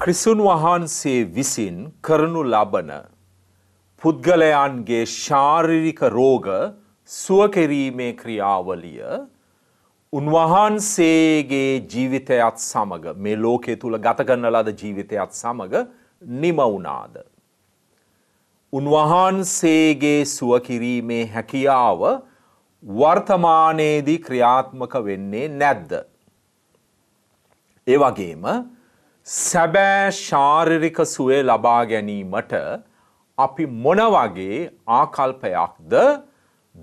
ක්‍රිසුන් වහන්සේ විසින් කරනු ලබන පුද්ගලයන්ගේ ශාරිරික රෝග සුවකිරීමේ ක්‍රියාවලිය උන්වහන්සේගේ ජීවිතයත් සමඟ මේ ලෝකය තුළ ගතගන්න ලද ජීවිතයත් සමඟ නිමවුනාද. උන්වහන්සේගේ සුවකිරීමේ හැකියාව වර්තමානයේදී ක්‍රියාත්මක වෙන්නේ නැද්ද. ඒ වගේම සැබෑ ශාරිරික සුවේ ලබා ගැනීමට අපි මොන වගේ ආකල්පයක්ද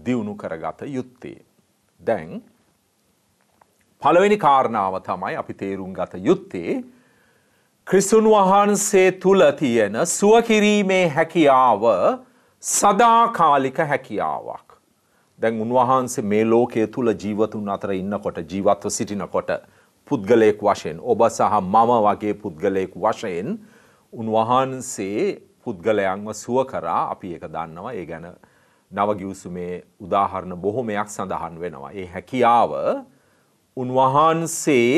දියුණු කරගත යුත්තේ. දැන් පළවෙනි කාරණාව තමයි අපි තේරුම් ගත යුත්තේ ක්‍රිසුන් වහන්සේ තුල තියෙන සුව කිරීමේ හැකියාව සදාකාලික හැකියාවක්. දැන් උන්වහන්සේ මේ ලෝකයේ තුල ජීවතුන් අතර ඉන්නකොට ජීවත්ව සිටිනකොට පුද්ගලයෙක් වශයෙන් ඔබ සහ මම වගේ පුද්ගලයෙක් වශයෙන් උන්වහන්සේ පුද්ගලයන්ව සුව කරා අපි ඒක දන්නවා ඒ ගැන නවගියුසුමේ උදාහරණ බොහොමයක් සඳහන් වෙනවා. ඒ හැකියාව උන්වහන්සේ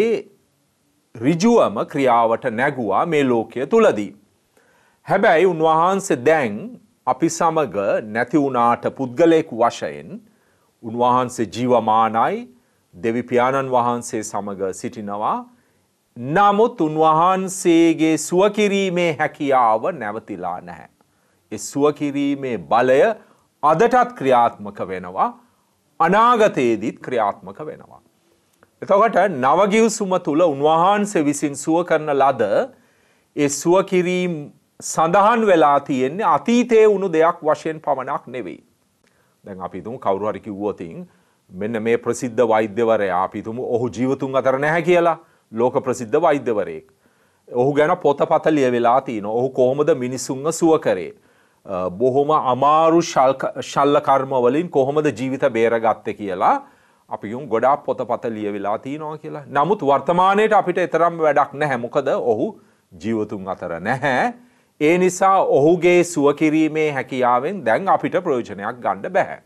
ඍජුවම ක්‍රියාවට නැගුවා මේ ලෝකය තුලදී. හැබැයි උන්වහන්සේ දැන් අපි සමග නැති වුණාට පුද්ගලයෙකු වශයෙන් උන්වහන්සේ ජීවමානයි දෙවි පියාණන් වහන්සේ සමග සිටිනවා නමුත් උන්වහන්සේගේ සුවකිරීමේ හැකියාව නැවතිලා නැහැ. ඒ සුවකිරීමේ බලය අදටත් ක්‍රියාත්මක වෙනවා අනාගතයේදීත් ක්‍රියාත්මක වෙනවා. එතකොට නවගිව්සුම තුල උන්වහන්සේ විසින් සුව කරන ලද ඒ සුවකිරීම සඳහන් වෙලා තියෙන්නේ අතීතයේ වුණු දෙයක් වශයෙන් පමණක් නෙවෙයි. දැන් අපි හිතමු කවුරු හරි කිව්වොතින් මෙන්න මේ ප්‍රසිද්ධ වෛද්‍යවරයා අපිතුම ඔහු ජීවතුන් අතර නැහැ කියලා ලෝක ප්‍රසිද්ධ වෛද්‍යවරයෙක්. ඔහු ගැන පොතපත ලියවෙලා තියෙන ඔහු කොහොමද මිනිසුන්ව සුව කරේ. බොහොම අමාරු ශල්ල කර්මවලින් කොහොමද ජීවිත බේරගත්ත කියලා අපියුම් ගොඩා පොතපත ලියවෙලා තියනවා කියලා. නමුත් වර්තමානයට අපිට එතරම් වැඩක් නැහැ මොකද ඔහු ජීවතුන් අතර නැහැ. ඒ නිසා ඔහුගේ සුවකිරීමේ හැකියාවෙන් දැන් අපිට ප්‍රයෝජනයක් ගණ්ඩ බැහැ.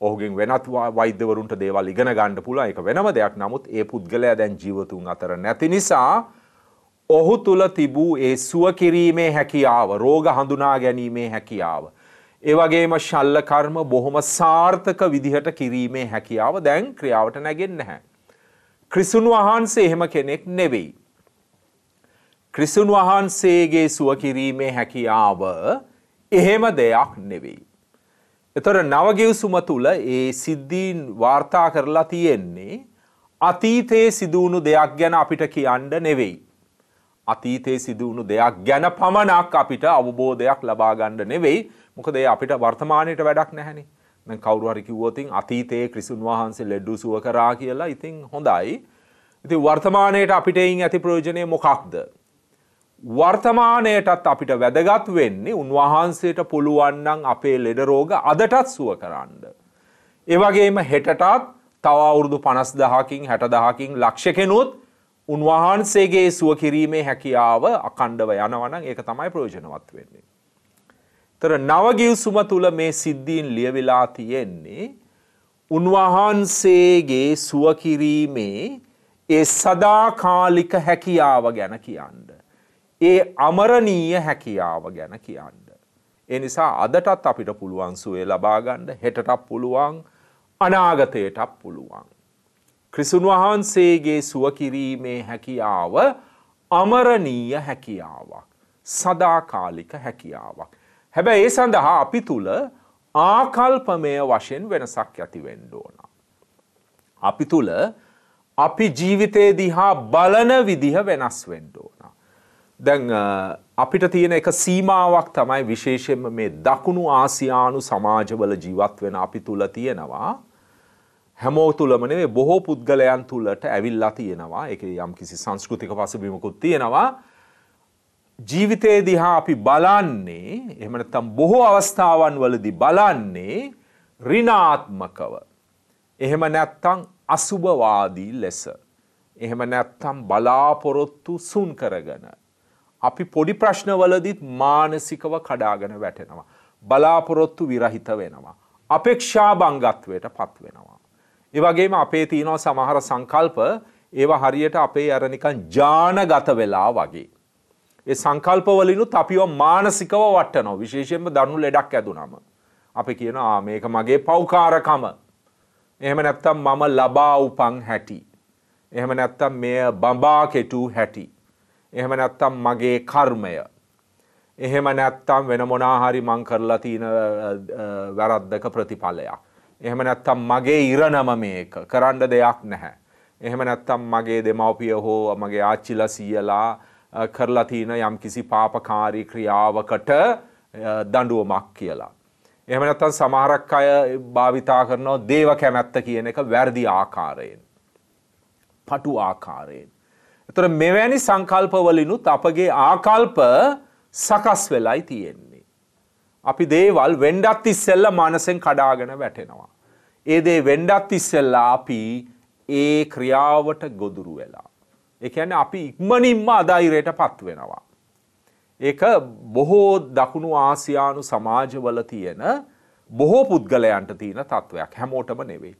ඔහුගෙන් වෙනත් වෛද්‍යවරුන්ට දේවල් ඉගෙන ගන්න පුළුවන් ඒක වෙනම දෙයක් නමුත් ඒ පුද්ගලයා දැන් ජීවතුන් අතර නැති නිසා ඔහු තුල තිබූ ඒ සුව කිරීමේ හැකියාව රෝග හඳුනා ගැනීමේ හැකියාව ඒ වගේම ශල්ල කර්ම බොහොම සාර්ථක විදිහට කිරීමේ හැකියාව දැන් ක්‍රියාවට නැගෙන්නේ නැහැ ක්‍රිසුන් වහන්සේ එහෙම කෙනෙක් නෙවෙයි ක්‍රිසුන් වහන්සේගේ සුව කිරීමේ හැකියාව එහෙම දෙයක් නෙවෙයි එතොට නවගෙවසුම තුළ ඒ සිද්ධීන් වාර්තා කරලා තියෙන්නේ අතීතයේ සිදුවුණු දෙයක් ගැන අපිට කියන්න නෙවෙයි. අතීතයේ සිදුවුණු දෙයක් ගැන පමණක් අපිට අවබෝධයක් ලබාගණ්ඩ නෙවෙයි මොකදේ අපිට වර්තමානයට වැඩක් නැහැනි මෙ කවරුහරිකිවෝතින් අතීතයේ ක්‍රිසුන් වහන්සේ ලෙඩ්ඩු සුව කරා කියලා ඉතිං හොඳයි. ඉති වර්තමානයට අපිට එයින් ඇති ප්‍රයෝජනය මොකක්ද වර්තමානයටත් අපිට වැදගත් වෙන්නේ උන්වහන්සේට පුළුවන්නන් අපේ ලෙඩ රෝග අදටත් සුව කරන්න. ඒවගේම හෙටටත් තව අවුරුදු පනස් දහකින් හැට දහකින් ලක්ෂ කෙනුත් උන්වහන්සේගේ සුව කිරීමේ හැකියාව අකණ්ඩව යනවන ඒක තමයි ප්‍රයෝජනවත් වෙන්නේ. තර නවගිවසුම තුළ මේ සිද්ධීන් ලියවෙලා තියෙන්නේ උන්වහන්සේගේ සුවකිරීමේ ඒ සදාකාලික හැකියාව ගැන කියන්න. ඒ අමරණීය හැකියාව ගැන කියන්න. ඒ නිසා අදටත් අපිට පුළුවන් සුවේ ලබාගන්න හෙටටත් පුළුවන් අනාගතයටත් පුළුවන්. ක්‍රිසුන් වහන්සේගේ සුව කිරීමේ හැකියාව අමරණීය හැකියාවක්. සදාකාලික හැකියාවක්. හැබැ ඒ සඳහා අපි තුළ ආකල්පමය වශයෙන් වෙනසක් ඇති වෙන්ඩෝන. අපි තුළ අපි ජීවිතයේ දිහා බලන විදිහ වෙනස් වෙන්ඩෝ. දැන් අපිට තියෙන එක සීමාවක් තමයි විශේෂයෙන්ම මේ දකුණු ආසියානු සමාජවල ජීවත් වෙන අපි තුල තියෙනවා හැමෝ තුලම නෙවෙයි බොහෝ පුද්ගලයන් තුලට ඇවිල්ලා තියෙනවා ඒකේ යම්කිසි සංස්කෘතික පසුබිමකුත් තියෙනවා ජීවිතයේ දිහා අපි බලන්නේ එහෙම නැත්නම් බොහෝ අවස්ථාවන් වලදී බලන්නේ ඍණාත්මකව එහෙම නැත්නම් අසුබවාදී ලෙස එහෙම නැත්නම් බලාපොරොත්තු සුන් කරගෙන අපි පොඩි ප්‍රශ්නවලදිත් මානසිකව කඩාගෙන වැටෙනවා. බලාපොරොත්තු විරහිත වෙනවා. අපේක්ෂා බංගත්වයට පත් වෙනවා. ඒවගේම අපේ තියනෝ සමහර සංකල්ප ඒව හරියට අපේ අරනිකන් ජානගත වෙලා වගේ. ඒ සංකල්පවලිනුත් අපිව මානසිකව වට්ටනෝ විශේෂයෙන්ම දනු ලෙඩක් ඇදුනම. අපි කියන මේක මගේ පෞකාරකම. එහෙම නැත්තම් මම ලබා උපං හැටි. එහෙම නැත්තම් මෙය බඹා කෙටූ හැටි. එහෙම නැත්තම් මගේ කර්මය. එහෙම නැත්තම් වෙන මොනාහරි මං කරලා තියෙන වැරද්දක ප්‍රතිඵලයක්. එහෙම නැත්තම් මගේ ඉරණම මේක කරන්න දෙයක් නැහැ. එහෙම නැත්තම් මගේ දෙමව්පිය හෝ මගේ ආච්චිලා සීයලා කරලා තියෙන යම්කිසි පාපකාරී ක්‍රියාවකට දඬුවමක් කියලා. එහෙම නැත්තම් සමහරක් අය භාවිතා කරනවා දේව කැමැත්ත කියන එක වැරදි ආකාරයෙන්. පටු ආකාරයෙන්. එතොට මෙවැනි සංකල්පවලිනුත් අපගේ ආකල්ප සකස් වෙලයි තියෙන්නේ. අපි දේවල් වෙන්ඩත් ඉස්සෙල්ල මනසෙන් කඩාගෙන වැටෙනවා. ඒදේ වෙන්ඩත් ඉස්සෙල්ලා අපි ඒ ක්‍රියාවට ගොදුරු වෙලා. එකන අපි ඉක්මනින්ම අදයිරයට පත් වෙනවා. ඒක බොහෝ දකුණු ආසියානු සමාජවල තියෙන බොහෝ පුද්ගලයන්ට තියෙන තත්ත්වයක් හැමෝටම නෙවෙයි.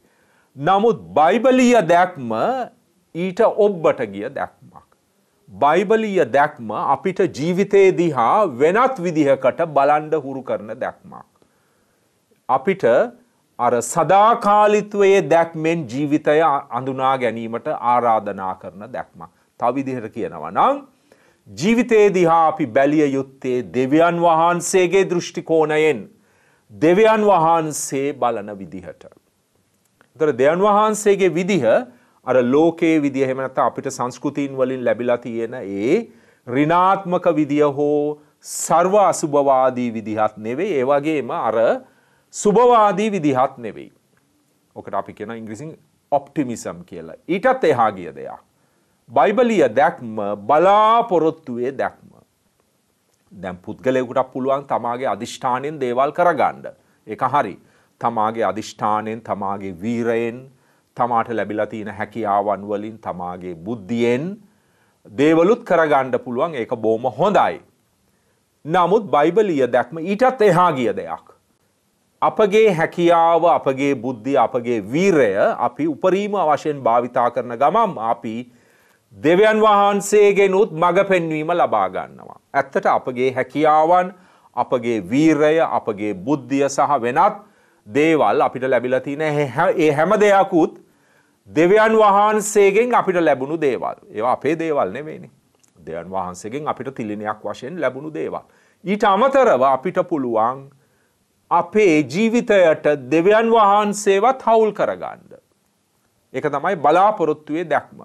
නමුත් බයිබලීය දැක්ම ඊට ඔබ්බට ගිය දැක්මක්. බයිබලීය දැක්ම අපිට ජීවිතයේ දිහා වෙනත් විදිහකට බලන්ඩ හුරු කරන දැක්මක්. අපිට අර සදාකාලිත්වයේ දැක්මෙන් ජීවිතය අඳුනා ගැනීමට ආරාධනා කරන දැක්ම. තවිදිහට කියනවා නම් ජීවිතයේ දිහා අපි බැලිය යුත්තේ දෙවියන් වහන්සේගේ දෘෂ්ටිකෝණයෙන් දෙවියන් වහන්සේ බලන විදිහට. දර දෙවන් වහන්සේගේ විදිහ අර ලෝකයේ විදිහ එහෙම නැත්නම් අපිට සංස්කෘතීන් වලින් ලැබිලා තියෙන ඒ ඍණාත්මක විදිය හෝ ਸਰව අසුභවාදී විදිහත් නෙවෙයි ඒ වගේම අර සුභවාදී විදිහත් නෙවෙයි. ඔකට අපි කියන ඉංග්‍රීසින් ඔප්ටිමිසම් කියලා. ඊටත් එහා ගිය දෙයක්. බයිබලිය දැක්ම බලාපොරොත්තුවේ දැක්ම. දැන් පුද්ගලයෙකුට පුළුවන් තමාගේ අධිෂ්ඨානයෙන් දේවල් කරගන්න. ඒක හරි. තමාගේ අධිෂ්ඨානයෙන් තමාගේ වීරයෙන් තමාට ලැබිලා තියෙන හැකියාවන් වලින් තමාගේ බුද්ධියෙන් දේවලුත් කරගන්න පුළුවන් ඒක බොහොම හොඳයි. නමුත් බයිබලීය දැක්ම ඊටත් එහා ගිය දෙයක්. අපගේ හැකියාව අපගේ බුද්ධි අපගේ වීරය අපි උපරීම වශයෙන් භාවිතා කරන ගමම් අපි දෙවියන් වහන්සේගෙනුත් මඟ පෙන්වීම ලබා ගන්නවා. ඇත්තට අපගේ හැකියාවන් අපගේ වීරය අපගේ බුද්ධිය සහ වෙනත් දේවල් අපිට ලැබිලා තියෙන ඒ හැම දෙයකුත් දෙවියන් වහන්සේගෙන් අපිට ලැබුණු දේවල් ඒවා අපේ දේවල් නෙවෙයිනේ දෙවන් වහන්සේගෙන් අපිට තිලිනයක් වශයෙන් ලැබුණු දේවල් ඊට අමතරව අපිට පුළුවන් අපේ ජීවිතයට දෙවියන් වහන්සේවත් හවුල් කරගන්න ඒක තමයි බලාපොරොත්තුවේ දැක්ම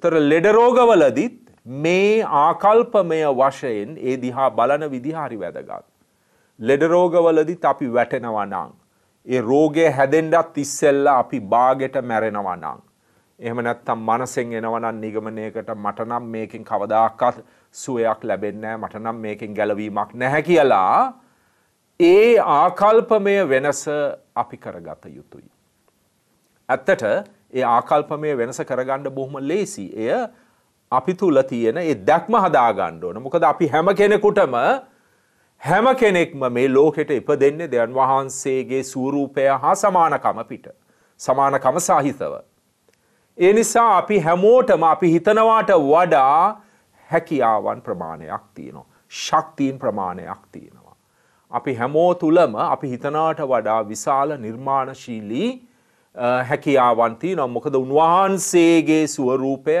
එතර ලෙඩරෝගවලදිත් මේ ආකල්පමය වශයෙන් ඒ දිහා බලන විදිහාරි වැදගත් ලෙඩරෝගවලදිත් අපි වැටෙනවනං ඒ රෝගය හැදෙන්ඩත් ඉස්සෙල්ලා අපි බාගෙට මැරෙනවනං. එහෙම නැත්තම් මනසෙන් එනවනම් නිගමනයකට මටනම් මේකින් කවදාකත් සුවයක් ලැබෙන්නෑ මටනම් මේකින් ගැලවීමක් නැහැ කියලා ඒ ආකල්පමය වෙනස අපි කරගත යුතුයි. ඇත්තට ඒ ආකල්පමය වෙනස කරගණ්ඩ බොහොම ලේසි එය අපි තුළ තියෙන ඒ දැක්ම හදාගණ්ඩ ඕන මොකද අපි හැම කෙනෙකුටම හැම කෙනෙක්ම මේ ලෝකෙට ඉපදෙන්නේ දෙවන් වහන්සේගේ සූරූපය හා සමානකම පිට. සමානකම සාහිතව. ඒ නිසා අපි හැමෝටම අපි හිතනවාට වඩා හැකියාවන් ප්‍රමාණයක් තියෙනවා. ශක්තිීන් ප්‍රමාණයක් තියෙනවා. අපි හැමෝ තුළම අපි හිතනාට වඩා විශාල නිර්මාණශීලී හැකියාවන් තියෙනවා. මොකද උන්වහන්සේගේ සුවරූපය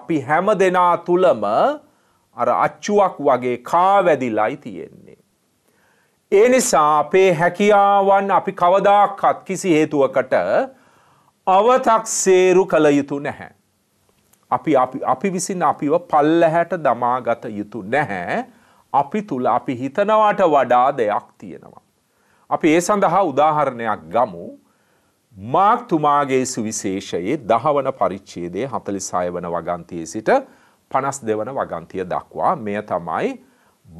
අපි හැම දෙනා තුළම අර අච්චුවක් වගේ කාවැදිලයි තියෙන්නේ. ඒ නිසා අපේ හැකියාවන් අපි කවදාක්කත් කිසි හේතුවකට අවතක් සේරු කළ යුතු නැහැ. අපි අපි විසින් අපිව පල්ලහැට දමාගත යුතු නැහැ අපි තුළ අපි හිතනවාට වඩා දෙයක් තියෙනවා. අපි ඒ සඳහා උදාහරණයක් ගමු මාක් තුමාගේ සුවිශේෂයේ දහවන පරිච්ඡේදයේ හතලිසාය වන වගන්තිය සිට පනස් දෙවන වගන්තිය දක්වා මෙය තමයි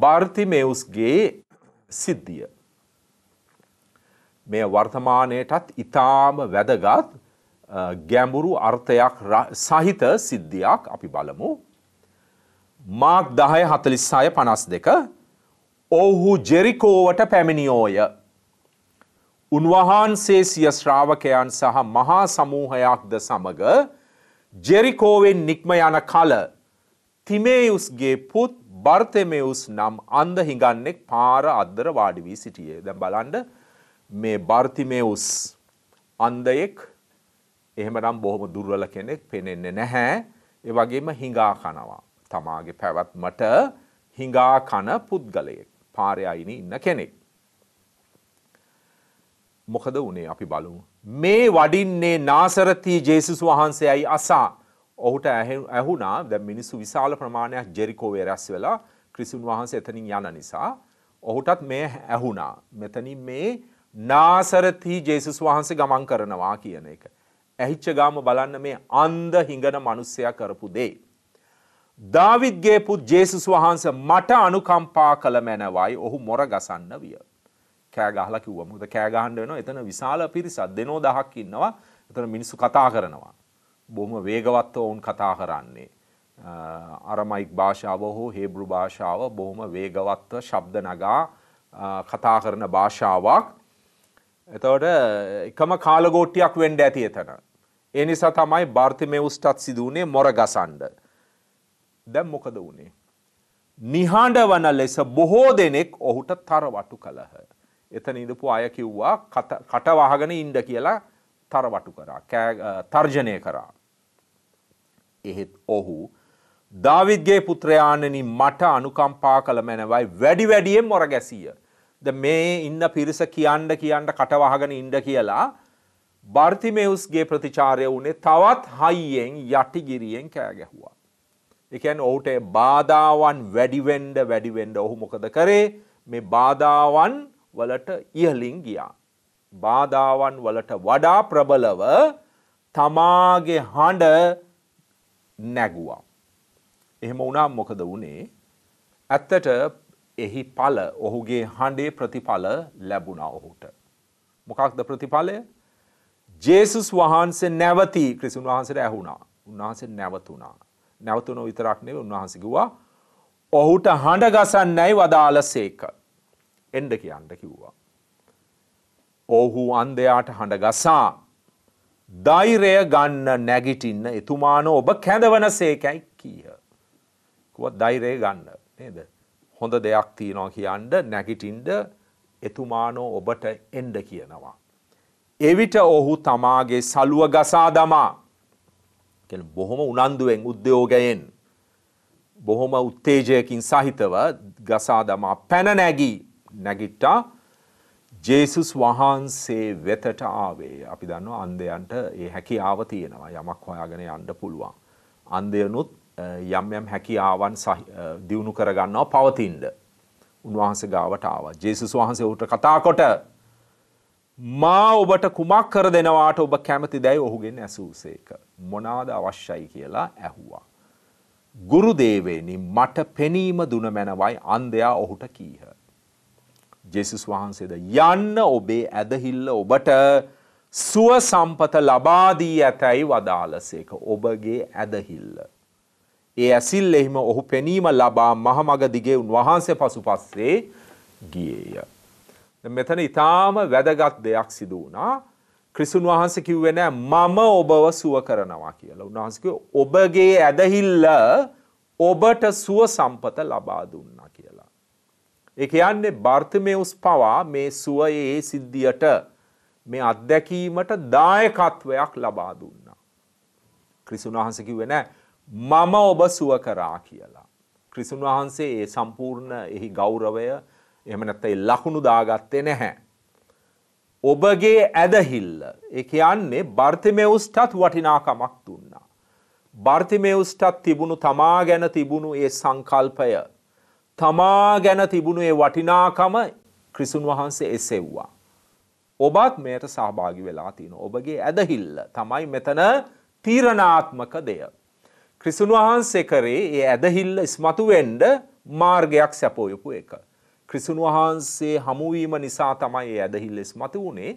බර්තිමෙවුස්ගේ සිද්ධිය. මේ වර්තමානයටත් ඉතාම වැදගත් ගැඹුරු අර්ථයක් සහිත සිද්ධියක් අපි බලමු. මාක් දහය හතලිස්සාය පනස් දෙක ඔවුහු ජෙරිකෝවට පැමිණියෝය. උන්වහන්සේ සිය ශ්‍රාවකයන් සහ මහා සමූහයක්ද සමග ජෙරිකෝවෙන් නික්ම යන කල තිමේයුස්ගේ පුත් බර්තෙමෙවුස් නම් අන්ද හිඟන්නෙක් පාර අද්දර වාඩි වී සිටියේ. දැන් බලන්න මේ බර්තිමෙවුස් අන්දයෙක් එහෙමනම් බොහොම දුර්වල කෙනෙක් පෙනෙන්නේ නැහැ. ඒ වගේම හිඟා කනවා. තමාගේ පැවැත්මට හිඟා කන පුද්ගලයෙක්. පාරේ අයිනේ ඉන්න කෙනෙක්. මොකද උනේ අපි බලමු. මේ වඩින්නේ නාසරති ජේසුස් වහන්සේයි අසා ඔහුට ඇහුනා දැන් මිනිස්සු විශාල ප්‍රමාණයක් ජෙරිකෝවේ රැස් වෙලා ක්‍රිස්තුන් වහන්සේ එතනින් යන නිසා ඔහුටත් මේ ඇහුණා. මෙතනින් මේ නාසරති ජේසුස් වහන්සේ ගමන් කරනවා කියන එක. ඇහිච්ච ගාම බලන්න මේ අන්ධ හිඟන මිනිසයා කරපු දේ. දාවිද්ගේ පුත් ජේසුස් වහන්සේ මට අනුකම්පා කළ මැනවයි ඔහු මොර ගසන්න විය. කෑ ගහලා කිව්වා. මොකද කෑ ගහන්න වෙනවා. එතන විශාල පිරිසක් දෙනෝ දහක් ඉන්නවා. එතන මිනිස්සු කතා කරනවා. බොහම වේගවත්ව ඔවුන් කතා කරන්නේ. අරමයික් භාෂාව හෝ හේබරු භාෂාව බොහොම වේගවත්ව ශබ්ද නගා කතා කරන භාෂාවක් එතවට එකම කාලගෝට්ටියක් වෙන්ඩ ඇති එතන. ඒ නිසා තමයි බර්තිමවස්ටත් සිදුවනේ මොර ගසන්ඩ. දැම් මොකද වනේ. නිහාඩ වන ලෙස බොහෝ දෙනෙක් ඔහුට තරවටු කළහ. එතන ඉඳපු අය කිව්වා කටවහගෙන ඉන්ඩ කියලා තරවටු කරා තර්ජනය කරා. එහෙත් ඔහු දාවිද්ගේ පුත්‍රයාණනි මට අනුකම්පා කළ මැනවයි වැඩි වැඩියෙන් මොර ගැසීය. ද මේ ඉන්න පිරිස කියන්න කියන්න කටවහගෙන ඉන්ඩ කියලා බර්තිමෙවුස්ගේ ප්‍රතිචාරය වුණේ තවත් හයියෙන් යටිගිරියෙන් කෑගැහුවා. එකන් ඔවුට බාධාවන් වැඩිවෙන්ඩ වැඩිවෙන්ඩ ඔහු මොකද කරේ මේ බාධාවන් වලට ඉහලින් ගියා. බාධාවන් වලට වඩා ප්‍රබලව තමාගේ හඬ නැගුවා. එහෙම වුණා මොකද වුණේ ඇත්තට එහි පල ඔහුගේ හඬේ ප්‍රතිඵල ලැබුණා ඔහුට. මොකක්ද ප්‍රතිඵලය ජේසුස් වහන්සේ නැවති ක්‍රිසින් වහන්සට ඇහුුණා උන්වහන්සේ නැවතුනා. නැවතුන විතරක් නෙව උන්වහන්සකිවා ඔහුට හඬ ගසන්නැයි වදාල සේක එන්ඩ කියන්න කිව්වා. ඔහු අන්දයාට හඬ ගසා ධෛරය ගන්න නැගිටින්න එතුමාන ඔබ කැඳවන සේකැයි කියහ. කුවත් ධෛරය ගන්න නේද. හොඳ දෙයක් තියනවා කියන්න නැගිටින්ඩ එතුමානෝ ඔබට එන්ඩ කියනවා. එවිට ඔහු තමාගේ සලුව ගසා දමා බොහොම උනන්දුවෙන් උද්‍යෝගයෙන් බොහොම උත්තේජයකින් සහිතව ගසා දමා පැන නැගී නැගිට්ටා ජේසුස් වහන්සේ වෙතට ආවේ අපි දන්න අන්දයන්ට ඒ හැකියාව තියෙනවා යමක් හොයාගෙන යන්න පුළුවන්. අන්දයනුත් යම් යම් හැකියාවන් දියුණු කරගන්නවා පවතින්ඩ උන්වහන්ස ගාවට ආව ජේසුස් වහන්සේ ඔහුට කතාකොට මා ඔබට කුමක් කර දෙනවාට ඔබ කැමති දැයි ඔහුගෙන් ඇසූසේක. මොනාද අවශ්‍යයි කියලා ඇහුවා. ගුරුදේවේනි මට පෙනීම දුනමැනවයි අන්දයා ඔහුට කීහ. ජෙසුස් වහන්සේද යන්න ඔබේ ඇදහිල්ල ඔබට සුව සම්පත ලබාදී ඇතැයි වදාලසේක ඔබගේ ඇදහිල්ල. ඒ ඇසිල් එහිම ඔහු පෙනීම ලබා මහමග දිගෙවුන් වහන්සේ පසු පස්සේ ගියේය. මෙතන ඉතාම වැදගත් දෙයක් සිදු වුණා ක්‍රිසුන් වහන්සේ කිව්වේ නෑ මම ඔබව සුව කරනවා කියලා. උන්වහන්සේ ඔබගේ ඇදහිල්ල ඔබට සුව සම්පත ලබා දුන්නා. ඒ කියන්නේ බර්තමෙවුස් පවා මේ සුවයේ ඒ සිද්ධියට මේ අත්දැකීමට දායකත්වයක් ලබා දුන්නා. ක්‍රිස්තුන් වහන්සේ කිව්වේ නෑ මම ඔබ සුව කරා කියලා. ක්‍රිස්තුන් වහන්සේ ඒ සම්පූර්ණ එහි ගෞරවය එහෙම නැත්නම් ඒ ලකුණු දාගත්තේ නැහැ. ඔබගේ ඇදහිල්ල ඒ කියන්නේ බර්තිමෙවුස්ටත් වටිනාකමක් දුන්නා. බර්තිමෙවුස්ටත් තිබුණු තමා ගැන තිබුණු ඒ සංකල්පය තමා ගැන තිබුණේ වටිනාකම ක්‍රිසුන් වහන්සේ එසෙව්වා. ඔබත් මෙයට සහභාගි වෙලා තියෙන ඔබගේ ඇදහිල්ල තමයි මෙතන තීරණාත්මක දෙය. ක්‍රිසුන් වහන්සේ කරේ ඒ ඇදහිල්ල ඉස්මතු වෙන්ඩ මාර්ගයක් සැපෝයපු එක. ක්‍රිසුන් වහන්සේ හමුවීම නිසා තමයි ඒ ඇදහිල්ල ඉස්මතු වුණේ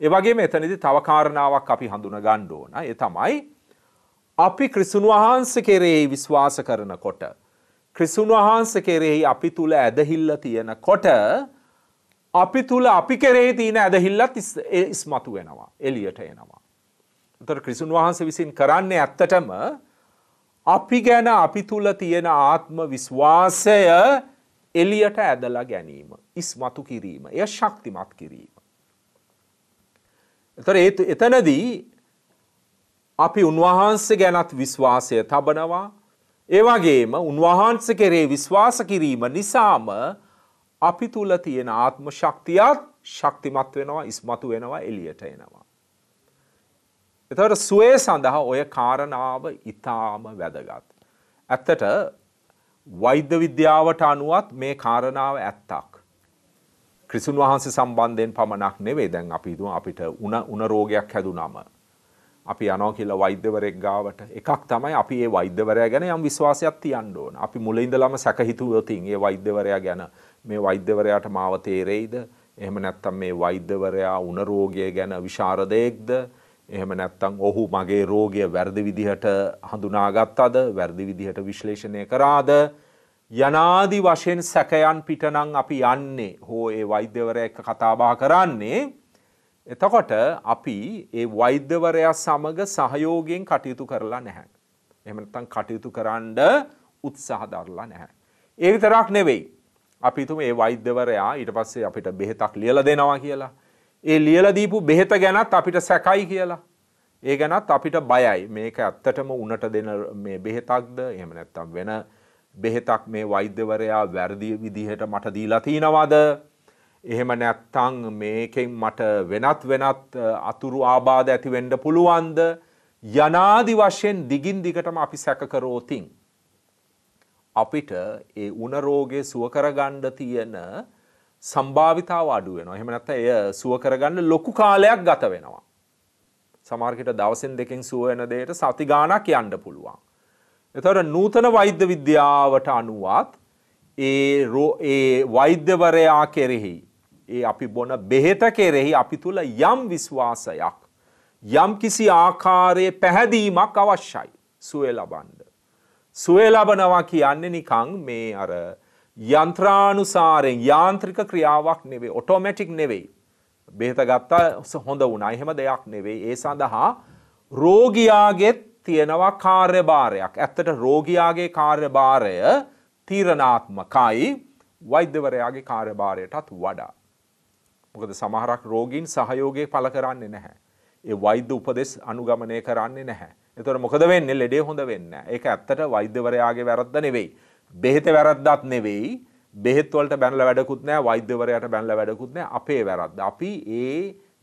ඒවගේ මෙතනදි තවකාරණාවක් අපි හඳුන ගණ්ඩෝන ඒ තමයි අපි ක්‍රිසුන් වහන්ස කෙරේ විශ්වාස කරනකොට. ක්‍රිස්තුන් වහන්ස කෙරෙහි අපි තුළ ඇදහිල්ල තියෙන කොට අපි තුළ අපි කෙරෙහි තියෙන ඇදහිල්ලත් ඉස්මතු වෙනවා එලියට එනවා. තොට ක්‍රිසුන් වහන්ස විසින් කරන්නේ ඇත්තටම අපි ගැන අපි තුළ තියෙන ආත්ම විශ්වාසය එලියට ඇදලා ගැනීම ඉස්මතු කිරීම එය ශක්තිමත් කිරීම. එතර එතනදී අපි උන්වහන්සේ ගැනත් විශ්වාසය තබනවා ඒවාගේම උන්වහන්ස කෙරේ විශ්වාස කිරීම නිසාම අපි තුළ තියෙන ආත්ම ශක්තියත් ශක්තිමත් වෙනවා ඉස්මතු වෙනවා එලියට එනවා. එතවට සුවේ සඳහා ඔය කාරණාව ඉතාම වැදගත්. ඇත්තට වෛද්‍ය විද්‍යාවට අනුවත් මේ කාරණාව ඇත්තක්. ක්‍රිසුන් වහන්සේ සම්බන්ධයෙන් පමණක් නෙවේ දැන් අපි දුව අපිට උන උනරෝගයක් හැදු නම. අපි යනවා කියලා වෛද්‍යවරයෙක් ගාවට එකක් තමයි අපි ඒ වෛද්‍යවරයා ගැන යම් විශ්වාසයක් තියන්න ඕන. අපි මුල ඉඳලම සැක හිතුවොතින් ඒ වෛද්‍යවරයා ගැන මේ වෛද්‍යවරයාට මාව තේරෙයිද? එහෙම නැත්නම් මේ වෛද්‍යවරයා උණ රෝගය ගැන විශාරදයෙක්ද? එහෙම නැත්නම් ඔහු මගේ රෝගය වැරදි විදිහට හඳුනාගත්තද? වැරදි විදිහට විශ්ලේෂණය කරාද? යනාදි වශයෙන් සැකයන් පිටනම් අපි යන්නේ. හෝ ඒ වෛද්‍යවරයා එක්ක කතාබහ කරන්නේ එතකොට අපි ඒ වෛද්‍යවරයා සමග සහයෝගයෙන් කටයුතු කරලා නැහැ. එහෙම නැත්නම් කටයුතු කරන්න උත්සාහ දරලා නැහැ. ඒ විතරක් නෙවෙයි. අපි හිතමු ඒ වෛද්‍යවරයා ඊට පස්සේ අපිට බෙහෙතක් ලියලා දෙනවා කියලා. ඒ ලියලා දීපු බෙහෙත ගැනත් අපිට සැකයි කියලා. ඒ ගැනත් අපිට බයයි. මේක ඇත්තටම උනට දෙන මේ බෙහෙතක්ද? එහෙම නැත්නම් වෙන බෙහෙතක් මේ වෛද්‍යවරයා වැරදි විදිහට මට දීලා තිනවද? එහෙම නැත්තං මේකෙන් මට වෙනත් වෙනත් අතුරු ආබාධ ඇතිවෙන්ඩ පුළුවන්ද යනාදි වශයෙන් දිගින් දිගටම අපි සැකකරෝතින්. අපිට ඒ උනරෝගය සුවකරගණ්ඩ තියෙන සම්භාවිතාව අඩුවෙන එහෙම නැත්ත එය සුවකරගන්න ලොකු කාලයක් ගත වෙනවා. සමාර්කට දවසෙන් දෙකින් සුවන දේට සති ගානක් යන්න පුළුවන්. එතට නූතන වෛද්‍ය විද්‍යාවට අනුවත් ඒ වෛද්‍යවරයා කෙරෙහි ඒ අපි බොන බෙහෙත කෙරෙහි අපි තුළ යම් විශ්වාසයක් යම් කිසි ආකාරයේ පැහැදීමක් අවශ්‍යයි සුවේ ලබන්ඩ. සුවේ ලබනවා කියන්නේ නිකං මේ අර යන්ත්‍රානුසාරෙන් යාන්ත්‍රික ක්‍රියාවක් නෙවේ ඔටෝමැටික් නෙවෙයි. බෙහෙත ගත්තා හොඳ වුණා එහෙම දෙයක් නෙවෙයි ඒ සඳහා රෝගියාගෙත් තියෙනවා කාර්යභාරයක්. ඇත්තට රෝගියාගේ කාර්යභාරය තීරණාත්මකයි වෛද්‍යවරයාගේ කාර්යභාරයටත් වඩා. මොකද සමහරක් රෝගීන් සහයෝගය පළ කරන්නේ නැහැ. ඒ වෛද්‍ය උපදෙස් අනුගමනය කරන්නේ නැහැ. එතකොට මොකද වෙන්නේ? ලෙඩේ හොඳ වෙන්නේ නැහැ. ඒක ඇත්තට වෛද්‍යවරයාගේ වැරද්ද නෙවෙයි. බෙහෙත වැරද්දක් නෙවෙයි. බෙහෙත් වලට බැනලා වැඩකුත් නැහැ. වෛද්‍යවරයාට බැනලා වැඩකුත් නැහැ. අපේ වැරද්ද. අපි ඒ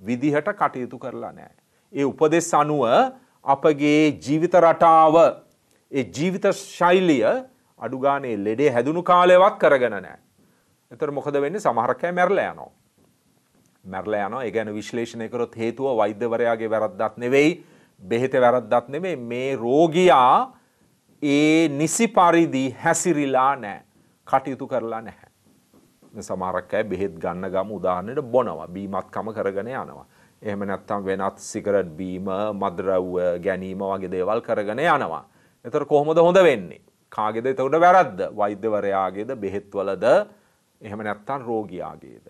විදිහට කටයුතු කරලා නැහැ. ඒ උපදෙස් අනුව අපගේ ජීවිත රටාව ඒ ජීවිත ශෛලිය අඩුගානේ ලෙඩේ හැදුණු කාලයවත් කරගෙන නැහැ. එතකොට මොකද වෙන්නේ? සමහරක් අය මැරලා යනවා. මැරලා යනවා. ඒ ගැන විශ්ලේෂණය කරොත් හේතුව වෛද්‍යවරයාගේ වැරද්දක් නෙවෙයි, බෙහෙත වැරද්දක් නෙවෙයි. මේ රෝගියා ඒ නිසි පරිදි හැසිරිලා නැහැ. කටයුතු කරලා නැහැ. මේ සමහරක් අය බෙහෙත් ගන්න ගම උදාහරණයට බොනවා. බීමත්කම කරගෙන යනවා. එහෙම නැත්තම් වෙනත් සිගරට් බීම, මද්රව්ව ගැනීම වගේ දේවල් කරගෙන යනවා. එතකොට කොහොමද හොඳ වෙන්නේ? කාගේද එතකොට වැරද්ද? වෛද්‍යවරයාගේද, බෙහෙත්වලද, එහෙම නැත්තම් රෝගියාගේද?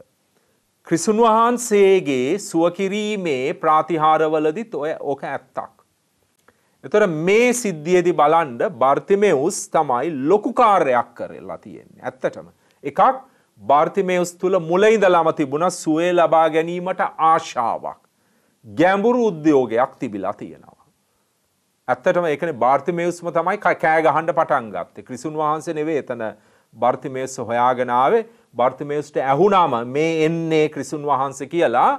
ක්‍රිසුන් වහන්සේගේ සුවකිරීමේ ප්‍රාතිහාරවලදිත් ඔය ඕක ඇත්තක්. එතොර මේ සිද්ධියදි බලන්ඩ බර්තිමයවුස් තමයි ලොකුකාරයක් කරලා තියෙන්නේ ඇත්තටම. එකක් බර්තිමයවස් තුළ මුලයිඉදලාම තිබුණ සුවේ ලබා ගැනීමට ආශාවක්. ගැඹුරු උද්‍යෝගයක් තිබිලා තියෙනවා. ඇත්තටම එකන බාර්තිමයවස්ම තමයි කෑගහන්ඩ පටන්ගත්තේ ක්‍රිසුන් වහන්සේ නෙවේ එතන බර්තිමයස්ස හොයාගෙනාවේ බර්තිමේස්ට ඇහුනාම මේ එන්නේ ක්‍රිසුන් වහන්ස කියලා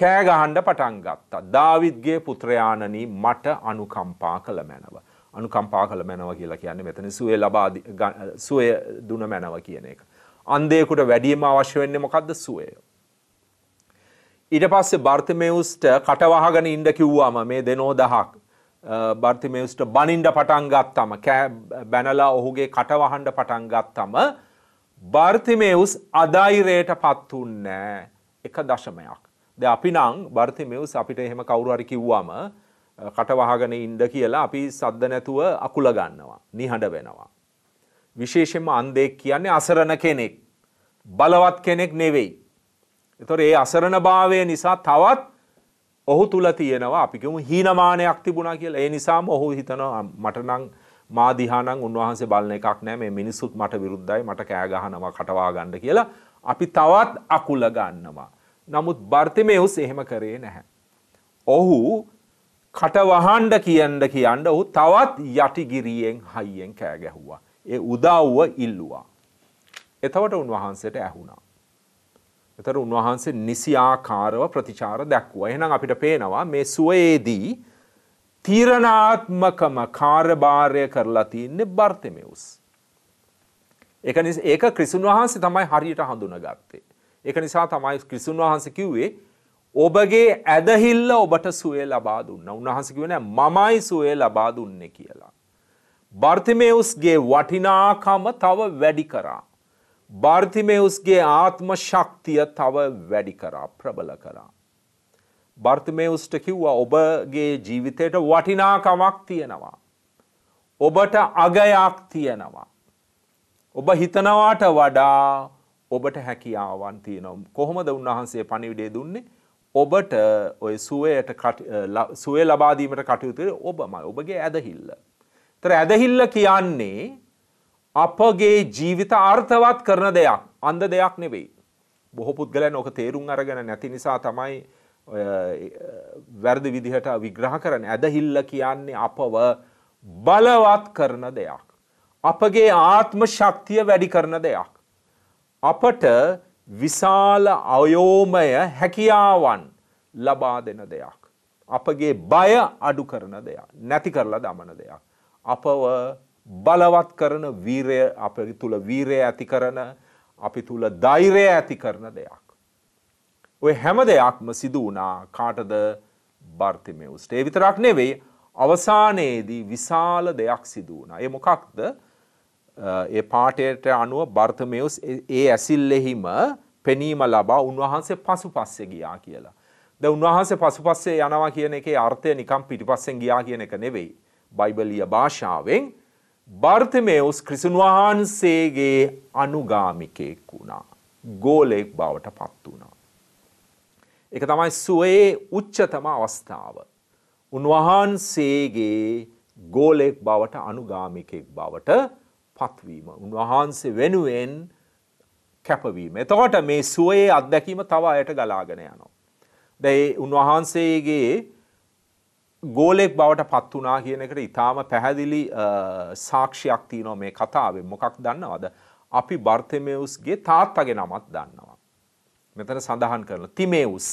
කෑගහන්ඩ පටන් ගත්තා. දාවිත්ගේ පුත්‍රයාණනී මට අනුකම්පා කළ මැනව. අනුකම්පා කළ මැනව කියලා කියන්නේ මෙතන සුවේ ලබා සුවය දුන මැනව කියන එක. අන්දයකුට වැඩියම අවශ්‍ය වෙන්නේ මොකක්ද සුවය. ඊට පස්සේ බර්තිමේවුස්ට කටවහගෙන ඉන්ඩ කිව්වාම මේ දෙනෝ දහක් බර්තිමේවුස්ට බනින්ඩ පටන් ගත්තම කෑ බැනලා ඔහුගේ කටවහන්ඩ පටන් ගත්තම බර්තිමෙවුස් අදෛරයට පත්තුන්න එක දශමයක්. ද අපි නං බර්තිමෙවුස් අපිට එහෙම කවුරුහරි කිව්වම කටවහගෙන ඉන්ඩ කියලා අපි සද්ධ නැතුව අකුල ගන්නවා නිහඬ වෙනවා. විශේෂෙන්ම අන්දෙක් කියන්නේ අසරණ කෙනෙක්. බලවත් කෙනෙක් නෙවෙයි. එතොර ඒ අසරණ භාවය නිසා තවත් ඔහු තුළ තියෙනවා අපිකම හීනමානයක් තිබුණා කියලා ඒ නිසාම ඔහු හිතනවා මටනං මා දිහානම් උන්වහන්සේ බලන එකක් නෑ මේ මිනිස්සුත් මට විරුද්ධයි මට කෑ ගහනවා කටවා ගන්න කියලා අපි තවත් අකුල ගන්නවා. නමුත් බර්තිමේවුස් එහෙම කරේ නැහැ. ඔහු කටවහන්ඩ කියන්න කියන්න ඔහු තවත් යටිගිරියෙන් හයියෙන් කෑ ගැහුවා. ඒ උදව්ව ඉල්ලුවා. එතවට උන්වහන්සේට ඇහුණා. එතර උන්වහන්සේ නිසියාකාරව ප්‍රතිචාර දැක්වුව. එහෙනම් අපිට පේනවා මේ සුවයේදී තීරණාත්මකම කාර්භාරය කරලා තියන්නේ බර්තමවස්. එකනි ඒක ක්‍රිසුන් වහන්සේ තමයි හරියට හඳුන ගත්තේ. එක නිසා තමයි ක්‍රිසුන් වහන්සේ කිව්වේ ඔබගේ ඇදහිල්ල ඔබට සුවේ ලබා දුන්න උන්වහන්සකිවෙන මමයි සුවේ ලබා දුන්නේ කියලා. බර්තිමයුස්ගේ වටිනාකම තව වැඩි කරා. බර්තිමයුස්ගේ ආත්ම ශක්තිය තව වැඩි කරා ප්‍රබල කරා. බර්තිමේවුස්ට කිව්වා ඔබගේ ජීවිතයට වටිනාකමක් තියෙනවා. ඔබට අගයක් තියෙනවා. ඔබ හිතනවාට වඩා ඔබට හැකියාවන් තියනම් කොහොමද උන්වහන්සේ පණිවිඩේ දුන්නේ ඔබට ඔය සුවයට සුවේ ලබාදීමට කටයුතුර ඔබමයි ඔබගේ ඇදහිල්ල. තර ඇදහිල්ල කියන්නේ අපගේ ජීවිත අර්ථවත් කරන දෙයක් අන්ද දෙයක් නෙවෙයි. බොහො පුද්ගලයන් ඕක තේරුම් අරගෙන නැති නිසා තමයි ඔය වැරදි විදිහට විග්‍රහ කරන ඇදහිල්ල කියන්නේ අපව බලවත් කරන දෙයක්. අපගේ ආත්ම ශක්තිය වැඩි කරන දෙයක්. අපට විශාල අයෝමය හැකියාවන් ලබා දෙන දෙයක්. අපගේ බය අඩු කරන දෙයක්. නැති කරලා දමන දෙයක්. අපව බලවත් කරන වීරය අප තුළ වීරය ඇති කරන අපි තුළ ධෛරය ඇති කරන දෙයක්. ඔය හැම දෙයක්ම සිදු වුණා කාටද බර්තිමෙවුස්ට. ඒ විතරක් නෙවෙයි අවසානයේදී විශාල දෙයක් සිදු වුණා. ඒ මොකක්ද? ඒ පාඨයට අනුව බර්තමෙවුස් ඒ ඇසිල්ලෙහිම පෙනීම ලබා උන්වහන්සේ පසුපස්සේ ගියා කියලා. දැන් උන්වහන්සේ පසුපස්සේ යනවා කියන එකේ අර්ථය නිකම් පිටිපස්සෙන් ගියා කියන එක නෙවෙයි. බයිබලීය භාෂාවෙන් බර්තමෙවුස් ක්‍රිස්තුන් වහන්සේගේ අනුගාමිකයෙක් වුණා. ගෝලෙක් බවට පත් වුණා. එක තමයි සුවයේ උච්චතම අවස්ථාව. උන්වහන්සේගේ ගෝලෙක් බවට අනුගාමිකෙක් බවට පත්වීම. උන්වහන්සේ වෙනුවෙන් කැපවීම. එතකොට මේ සුවයේ අත්දැකීම තව අයට ගලාගෙන යනවා. දැයි උන්වහන්සේගේ ගෝලෙක් බවට පත් වනා කියන එකට ඉතාම පැහැදිලි සාක්ෂයක් තියනෝ මේ කතාවේ මොකක් දන්නවද. අපි බර්තමයුස්ගේ තාත්තගේ නමත් දන්නවා. මෙතන සඳහන් කරලා තිමේවුස්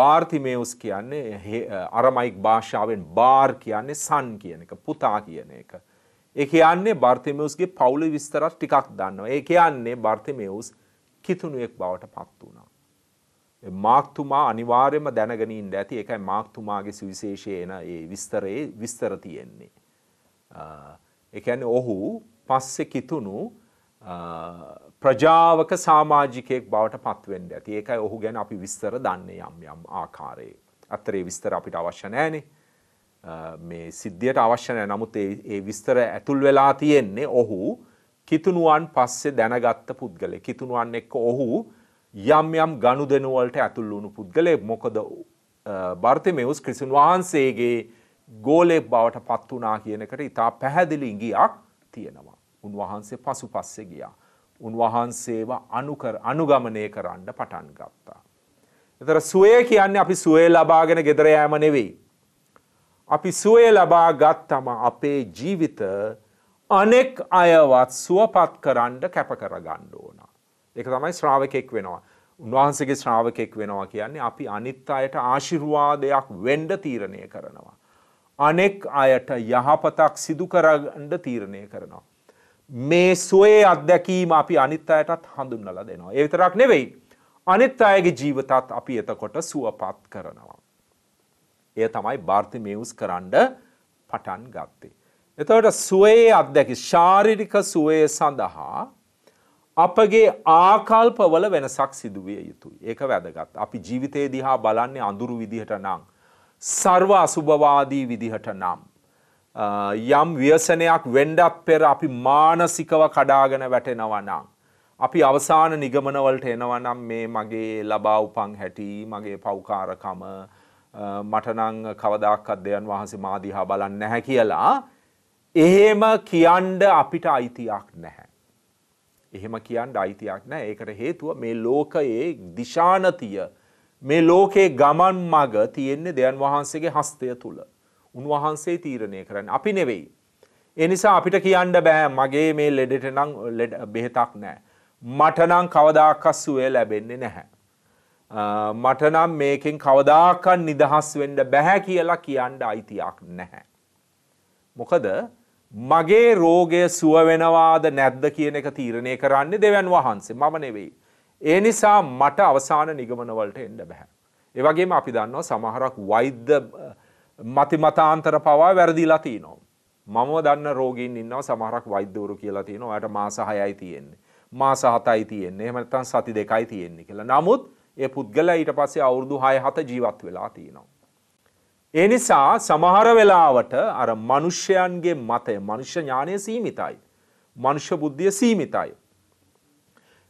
බාර්තිමේවුස් කියන්නේ අරමයික් භාෂාවෙන් බාර් කියන්නේ සන් කියන එක පුතා කියන එක. ඒ කියන්නේ බාර්තිමේවුස්ගේ පවුල විස්තරත් ටිකක් දන්නවා. ඒ කියන්නේ බාර්තිමේවුස් කිතුණුවෙක් බවට පත් වුණා. මාක්තුමා අනිවාර්යයෙන්ම දැනගෙන ඉන්න ඇති. ඒකයි මාක්තුමාගේ සුවිශේෂයේ එන ඒ විස්තරේ විස්තර තියෙන්නේ. ඒ කියන්නේ ඔහු පස්සේ කිතුණු ප්‍රජාවක සාමාජිකයෙක් බවට පත්වෙන්ඩ ඇති ඒකයි ඔහු ගැන අපි විස්තර දන්නේ යම් යම් ආකාරයේ. අත්තරේ විස්තර අපිට අවශ්‍ය නෑනේ මේ සිද්ධියට අවශ්‍යනය නමුත් ඒ විස්තර ඇතුල් වෙලා තියෙන්නේ ඔහු කිතුනුවන් පස්සේ දැනගත්ත පුද්ගලේ කිතුනුවන් එක්ක ඔහු යම් යම් ගණු දෙනුවලට ඇතුල් වුණු පුද්ගලේ මොකද බර්තිමවුස් කිසින් වහන්සේගේ ගෝලෙක් බවට පත් වනා කියනකට ඉතා පැහැදිලි ඉඟියක් තියෙනවා. උන්වහන්සේ පසුපස්සේ ගියා. උන්වහන්සේව අනුකර අනුගමනය කරන්න පටන් ගත්තා. එතර සුවේ කියන්නේ අපි සුවේ ලබාගෙන ගෙදර යෑම නෙවෙයි. අපි සුවේ ලබා ගත්තම අපේ ජීවිත අනෙක් අයවත් සුවපත් කරන්න කැප කරගන්න ඕන. ඒක තමයි ශ්‍රාවකෙක් වෙනවා. උන්වහන්සේගේ ශ්‍රාවකෙක් වෙනවා කියන්නේ අපි අනිත් අයට ආශිර්වාදයක් වෙන්න තීරණය කරනවා. අනෙක් අයට යහපතක් සිදු කරන්න තීරණය කරනවා. මේ සුවේ අත්දැකීම අපි අනිත් අයටත් හඳුන්වලා දෙනවා. ඒ විතරක් නෙවෙයි අනිත් අයගේ ජීවිතත් අපි එතකොට සුවපත් කරනවා. එය තමයි බාර්තිමේවුස් කරන්න පටන් ගත්තේ. එතකොට සුවේ අත්දැකි ශාරිරික සුවේ සඳහා අපගේ ආකල්පවල වෙනසක් සිදුවිය යුතුයි. ඒක වැදගත්. අපි ජීවිතයේ දිහා බලන්නේ අඳුරු විදිහට නම් සර්ව අසුභවාදී විදිහට නම් යම් ව්‍යසනයක් වෙන්ඩක් පෙර අපි මානසිකව කඩාගෙන වැටෙනවනම්. අපි අවසාන නිගමනවලට එනවනම් මේ මගේ ලබා උපං හැටි මගේ පෞකාරකම මටනං කවදක්කත් දෙයන් වහන්සේ මාදිහා බලන්න නැහැ කියලා. එහෙම කියන්ඩ අපිට අයිතියක් නැහැ. එහෙම කියන්ඩ අයිතියක් නෑ ඒකට හේතුව මේ ලෝකයේ දිශානතිය මේ ලෝකයේ ගමන් මග තියෙන්නේ දෙයන් වහන්සේගේ හස්තය තුළ. උන්වහන්සේ තීරණය කරන්න අපි නෙවෙයි. එනිසා අපිට කියන්න බෑ මගේ මේ ලෙඩට නං බෙහෙතක් නෑ. මටනං කවදාකස්සුවේ ලැබෙන්නේ නැහැ. මටනම් මේකෙන් කවදාකන් නිදහස් වෙන්ඩ බැහැ කියලා කියන්න අයිතියක් නැහැ. මොකද මගේ රෝගය සුවවෙනවාද නැද්ද කියන එක තීරණය කරන්නේ දෙවන් වහන්සේ මම නෙවෙයි. ඒ නිසා මට අවසාන නිගමනවලට එන්න බැහැ. ඒවගේම අපි දන්නවා සමහරක් වෛද්‍ය මතිමතාන්තර පවා වැරදිලා තියනවා. මම දන්න රෝගීන් ඉන්නව සමහරක් වෛද්‍යවරු කියලා තියෙනවා. ඔයාට මාස 6යි තියෙන්නේ. මාස 7යි තියෙන්නේ. එහෙම නැත්නම් සති 2යි තියෙන්නේ කියලා. නමුත් ඒ පුද්ගලයා ඊට පස්සේ අවුරුදු 6 7 ජීවත් වෙලා තියෙනවා. ඒ නිසා සමහර වෙලාවට අර මිනිස්යන්ගේ මතය, මිනිස් ඥානය සීමිතයි. මිනිස් බුද්ධිය සීමිතයි.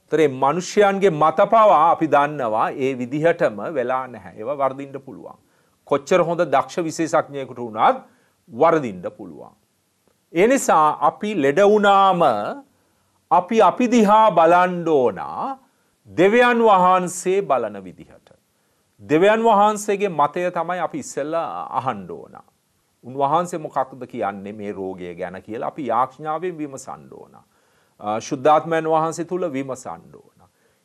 ඒතරේ මිනිස්යන්ගේ මත පවා අපි දන්නවා ඒ විදිහටම වෙලා නැහැ. ඒවා වර්ධින්න පුළුවන්. කොච්චර හොඳ දක්ෂ විශේෂඥයකුට වුණත් වරදින්ඩ පුළුවන්. එනිසා අපි ලෙඩවුනාම අපි අපි දිහා බලන්ඩෝනා දෙවයන් වහන්සේ බලන විදිහට. දෙවයන් වහන්සේගේ මතය තමයි අපි ඉස්සල්ල අහන්ඩෝනා. උන්වහන්සේ මොකක්ද කියන්නේ මේ රෝගය ගැන කියලා අපි යාක්ෂඥාවෙන් විම සණ්ඩෝන. ශුද්ධාත්මයන් වහන්සේ තුළ විම සණ්ඩෝන.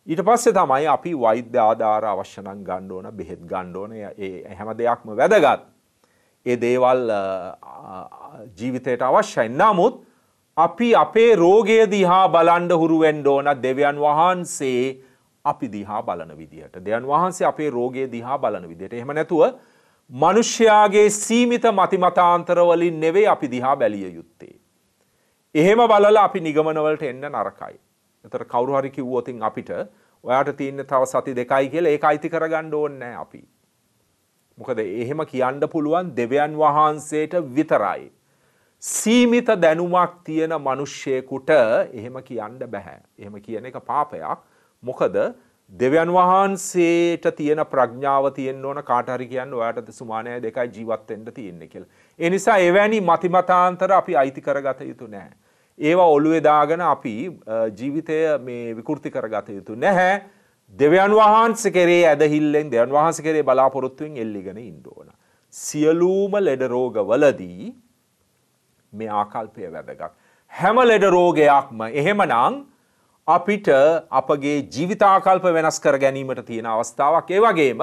ඊට පස්සේ තමයි අපි වෛද්‍ය ආධාර අවශ්‍ය නම් ගන්න ඕන බෙහෙත් ගන්න ඕන ඒ හැම දෙයක්ම වැදගත්. ඒ දේවල් ජීවිතයට අවශ්‍යයි. නමුත් අපි අපේ රෝගය දිහා බලන්න හුරු වෙන්න ඕන දෙවියන් වහන්සේ අපි දිහා බලන විදිහට. දෙවියන් වහන්සේ අපේ රෝගය දිහා බලන විදිහට. එහෙම නැතුව මිනිස්යාගේ සීමිත මතිමතාන්තර වලින් නෙවෙයි අපි දිහා බැලිය යුත්තේ. එහෙම බලලා අපි නිගමනවලට එන්න නරකයි. එතර කවුරු හරි කිව්වොතින් අපිට ඔයාට තියෙන තව සති දෙකයි කියලා ඒක අයිති කරගන්න ඕනේ නැහැ අපි. මොකද එහෙම කියන්න පුළුවන් දෙවියන් වහන්සේට විතරයි. සීමිත දැනුමක් තියෙන මිනිස්සෙකුට එහෙම කියන්න බෑ. එහෙම කියන එක පාපයක්. මොකද දෙවියන් වහන්සේට තියෙන ප්‍රඥාව තියෙන්න ඕන කාට හරි කියන්න ඔයාට සුමානය දෙකයි ජීවත් වෙන්න තියෙන්නේ කියලා. ඒ නිසා එවැනි මතිමතාන්තර අපි අයිති කරගත යුතු නෑ. ඒවා ඔළුවෙදාගෙන අපි ජීවිතය මේ විකෘති කරගත යුතු නැහැ දෙවන් වහන්ස කරේ ඇදහිල්ලෙන් දෙවන් වහන්ස කරේ බලාපොරොත්තුවෙන් එල්ලිගෙන ඉන්ඩෝන. සියලූම ලෙඩ රෝගවලදී මේ ආකල්පය වැදගක්. හැම ලෙඩ රෝගයක්ම එහෙම නං අපිට අපගේ ජීවිතාකල්ප වෙනස් කර ගැනීමට තියෙන අවස්ථාවක් ඒ වගේම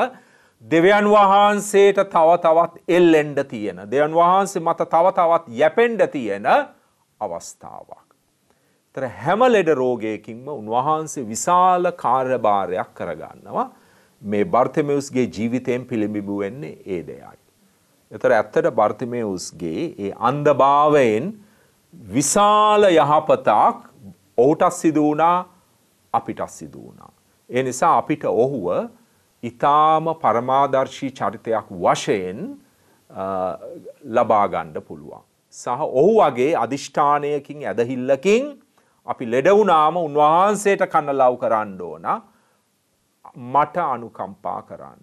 දෙවන් වහන්සේට තව තවත් එල්ලෙන්ඩ තියෙන. දෙවන් වහන්සේ මත තව තවත් යැපෙන්ඩ තියෙන අවස්ථාවක්. තර හැම ලෙඩ රෝගයකින්ම උන්වහන්සේ විශාල කාර්යභාරයක් කරගන්නවා මේ බර්තමයුස්ගේ ජීවිතයෙන් පිළිබිබු වෙන්නේ ඒ දෙයයි. එතර ඇත්තට බර්තිමයුස්ගේ ඒ අන්දභාවයෙන් විශාල යහපතක් ඔහුටත් සිදුවනා අපිටත් සිදුවනා. ඒ නිසා අපිට ඔහුව ඉතාම පරමාදර්ශී චරිතයක් වශයෙන් ලබාගණ්ඩ පුළුවන්. සහ ඔහු වගේ අධිෂ්ඨානයකින් ඇදහිල්ලකින් අපි ලෙඩවුනාම උන්වහන්සේට කන්නලව් කරන්න ඕන මට අනුකම්පා කරන්න.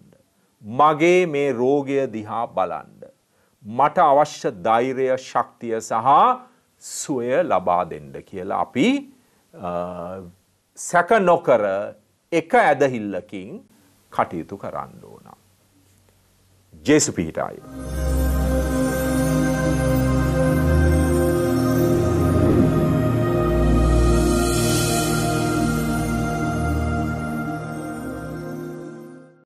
මගේ මේ රෝගය දිහා බලන්ඩ. මට අවශ්‍ය ධෛරය ශක්තිය සහ සුවය ලබා දෙන්න කියලා අපි සැක නොකර එක ඇදහිල්ලකින් කටයුතු කරන්න ඕන. ජේසු පිහිටායි.